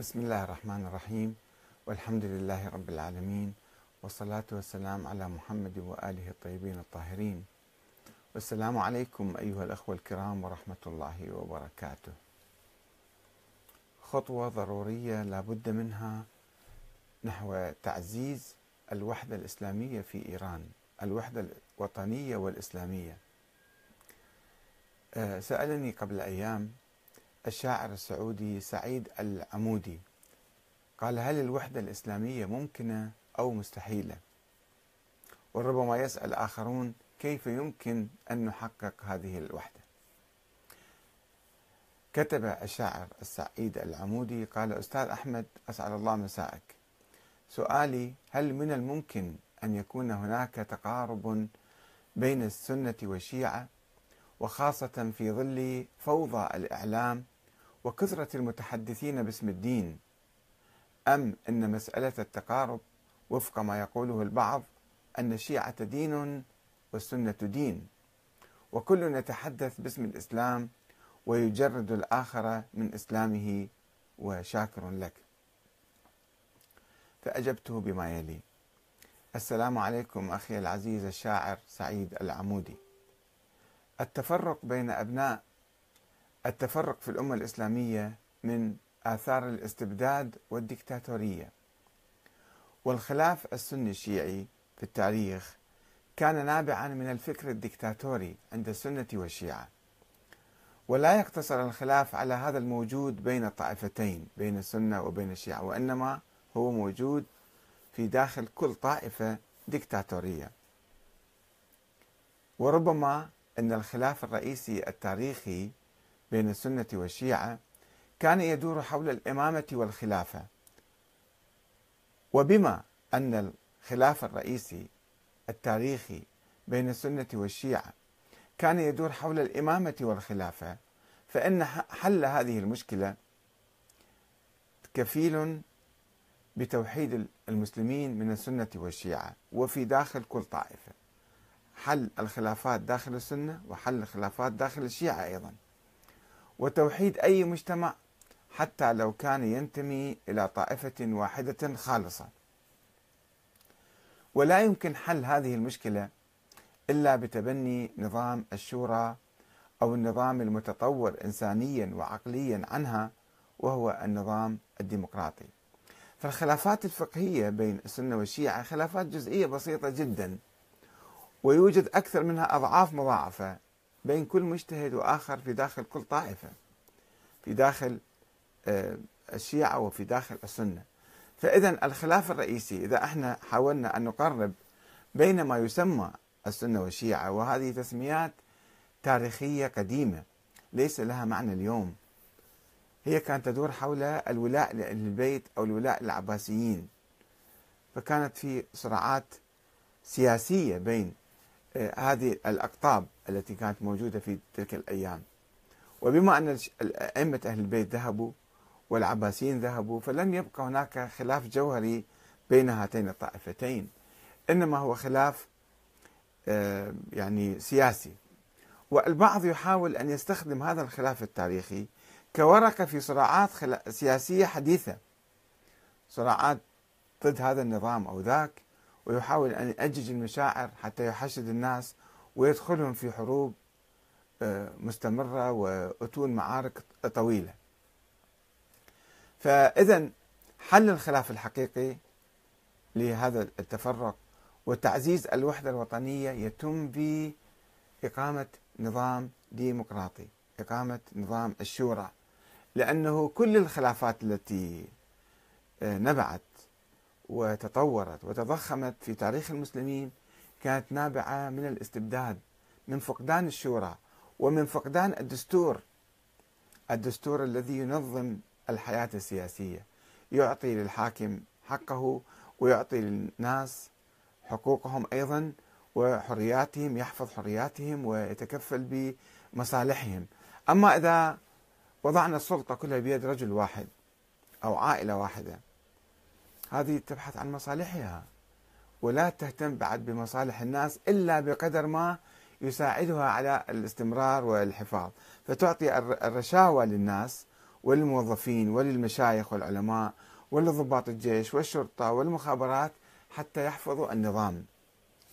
بسم الله الرحمن الرحيم والحمد لله رب العالمين والصلاة والسلام على محمد وآله الطيبين الطاهرين والسلام عليكم أيها الأخوة الكرام ورحمة الله وبركاته خطوة ضرورية لابد منها نحو تعزيز الوحدة الإسلامية في إيران الوحدة الوطنية والإسلامية آه، سألني قبل أيام الشاعر السعودي سعيد العمودي قال هل الوحدة الإسلامية ممكنة أو مستحيلة؟ وربما يسأل آخرون كيف يمكن أن نحقق هذه الوحدة؟ كتب الشاعر السعيد العمودي قال أستاذ أحمد أسعد الله مساءك سؤالي هل من الممكن أن يكون هناك تقارب بين السنة والشيعة وخاصة في ظل فوضى الإعلام وكثرة المتحدثين باسم الدين أم أن مسألة التقارب وفق ما يقوله البعض أن الشيعة دين والسنة دين وكل يتحدث باسم الإسلام ويجرد الآخر من إسلامه وشاكر لك فأجبته بما يلي السلام عليكم أخي العزيز الشاعر سعيد العمودي التفرق بين أبناء التفرق في الأمة الإسلامية من آثار الاستبداد والديكتاتورية والخلاف السني الشيعي في التاريخ كان نابعا من الفكر الدكتاتوري عند السنة والشيعة ولا يقتصر الخلاف على هذا الموجود بين الطائفتين بين السنة وبين الشيعة وإنما هو موجود في داخل كل طائفة دكتاتورية وربما أن الخلاف الرئيسي التاريخي بين السنة والشيعة كان يدور حول الإمامة والخلافة وبما أن الخلاف الرئيسي التاريخي بين السنة والشيعة كان يدور حول الإمامة والخلافة فإن حل هذه المشكلة كفيل بتوحيد المسلمين من السنة والشيعة وفي داخل كل طائفة حل الخلافات داخل السنة وحل الخلافات داخل الشيعة أيضاً وتوحيد أي مجتمع حتى لو كان ينتمي إلى طائفة واحدة خالصة ولا يمكن حل هذه المشكلة إلا بتبني نظام الشورى أو النظام المتطور إنسانيا وعقليا عنها وهو النظام الديمقراطي فالخلافات الفقهية بين السنة والشيعة خلافات جزئية بسيطة جدا ويوجد أكثر منها أضعاف مضاعفة بين كل مجتهد وآخر في داخل كل طائفة في داخل آه، الشيعة وفي داخل السنة فإذا الخلاف الرئيسي إذا احنا حاولنا أن نقرب بين ما يسمى السنة والشيعة وهذه تسميات تاريخية قديمة ليس لها معنى اليوم هي كانت تدور حول الولاء للبيت أو الولاء للعباسيين فكانت في صراعات سياسية بين آه، هذه الأقطاب التي كانت موجودة في تلك الأيام وبما أن أئمة أهل البيت ذهبوا والعباسيين ذهبوا فلم يبقى هناك خلاف جوهري بين هاتين الطائفتين إنما هو خلاف آه، يعني سياسي والبعض يحاول أن يستخدم هذا الخلاف التاريخي كورقة في صراعات سياسية حديثة صراعات ضد هذا النظام أو ذاك ويحاول أن يأجج المشاعر حتى يحشد الناس ويدخلهم في حروب آه، مستمرة وأتون معارك طويلة فإذا حل الخلاف الحقيقي لهذا التفرق وتعزيز الوحدة الوطنية يتم بإقامة نظام ديمقراطي إقامة نظام الشورى لأنه كل الخلافات التي آه، نبعت وتطورت وتضخمت في تاريخ المسلمين كانت نابعة من الاستبداد من فقدان الشورى ومن فقدان الدستور الدستور الذي ينظم الحياة السياسية يعطي للحاكم حقه ويعطي للناس حقوقهم أيضا وحرياتهم يحفظ حرياتهم ويتكفل بمصالحهم أما إذا وضعنا السلطة كلها بيد رجل واحد أو عائلة واحدة هذه تبحث عن مصالحها ولا تهتم بعد بمصالح الناس إلا بقدر ما يساعدها على الاستمرار والحفاظ فتعطي الرشاوى للناس وللموظفين وللمشايخ والعلماء ولضباط الجيش والشرطة والمخابرات حتى يحفظوا النظام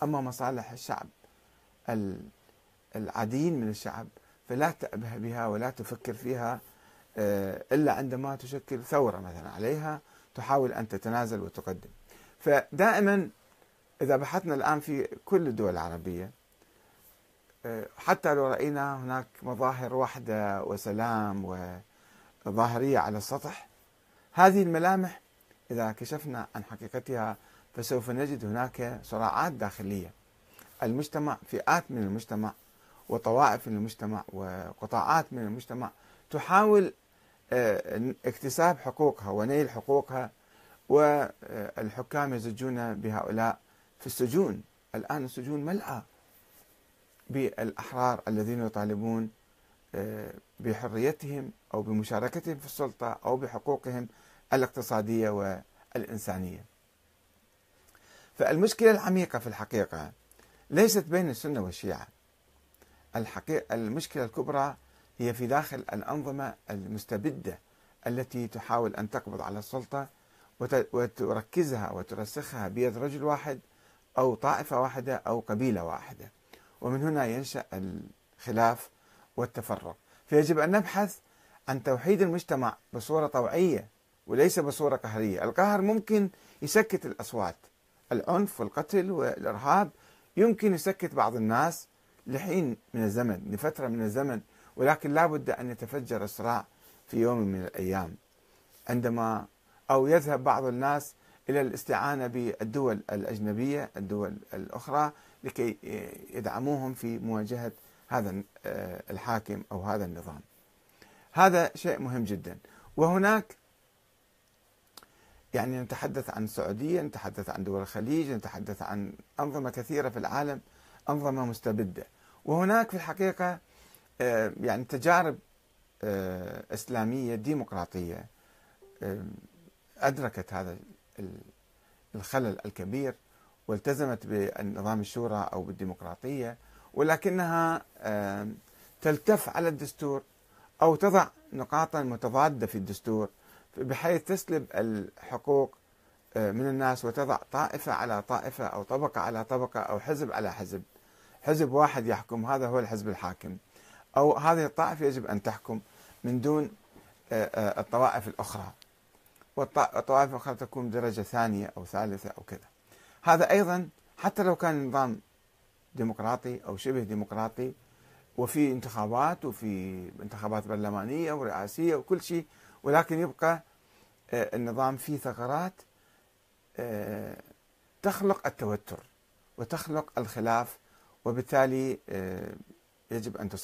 أما مصالح الشعب العاديين من الشعب فلا تأبه بها ولا تفكر فيها آه، إلا عندما تشكل ثورة مثلا عليها تحاول أن تتنازل وتقدم فدائما إذا بحثنا الآن في كل الدول العربية آه، حتى لو رأينا هناك مظاهر وحدة وسلام وظاهرية على السطح هذه الملامح إذا كشفنا عن حقيقتها فسوف نجد هناك صراعات داخلية المجتمع فئات من المجتمع وطوائف من المجتمع وقطاعات من المجتمع تحاول آه، اكتساب حقوقها ونيل حقوقها والحكام يزجون بهؤلاء في السجون الآن السجون ملأة بالأحرار الذين يطالبون آه، بحريتهم أو بمشاركتهم في السلطة أو بحقوقهم الاقتصادية والإنسانية فالمشكلة العميقة في الحقيقة ليست بين السنة والشيعة الحقيقة المشكلة الكبرى هي في داخل الأنظمة المستبدة التي تحاول أن تقبض على السلطة وتركزها وترسخها بيد رجل واحد أو طائفة واحدة أو قبيلة واحدة ومن هنا ينشأ الخلاف والتفرق فيجب أن نبحث عن توحيد المجتمع بصورة طوعية وليس بصورة قهرية القهر ممكن يسكت الأصوات العنف والقتل والإرهاب يمكن يسكت بعض الناس لحين من الزمن لفترة من الزمن ولكن لا بد أن يتفجر الصراع في يوم من الأيام عندما أو يذهب بعض الناس إلى الاستعانة بالدول الأجنبية الدول الأخرى لكي يدعموهم في مواجهة هذا آه، الحاكم أو هذا النظام هذا شيء مهم جدا وهناك يعني نتحدث عن السعودية نتحدث عن دول الخليج نتحدث عن أنظمة كثيرة في العالم أنظمة مستبدة وهناك في الحقيقة آه، يعني تجارب آه، إسلامية ديمقراطية أدركت هذا الخلل الكبير والتزمت بالنظام الشورى أو بالديمقراطية ولكنها تلتف على الدستور أو تضع نقاطا متضادة في الدستور بحيث تسلب الحقوق آه، من الناس وتضع طائفة على طائفة أو طبقة على طبقة أو حزب على حزب حزب واحد يحكم هذا هو الحزب الحاكم أو هذه الطائفة يجب أن تحكم من دون آه، آه، الطوائف الأخرى والطوائف الأخرى تكون درجة ثانية أو ثالثة أو كذا هذا أيضا حتى لو كان نظام ديمقراطي أو شبه ديمقراطي وفي انتخابات وفي انتخابات برلمانية ورئاسية وكل شيء ولكن يبقى آه، النظام فيه ثغرات آه، تخلق التوتر وتخلق الخلاف وبالتالي آه، يجب أن تصل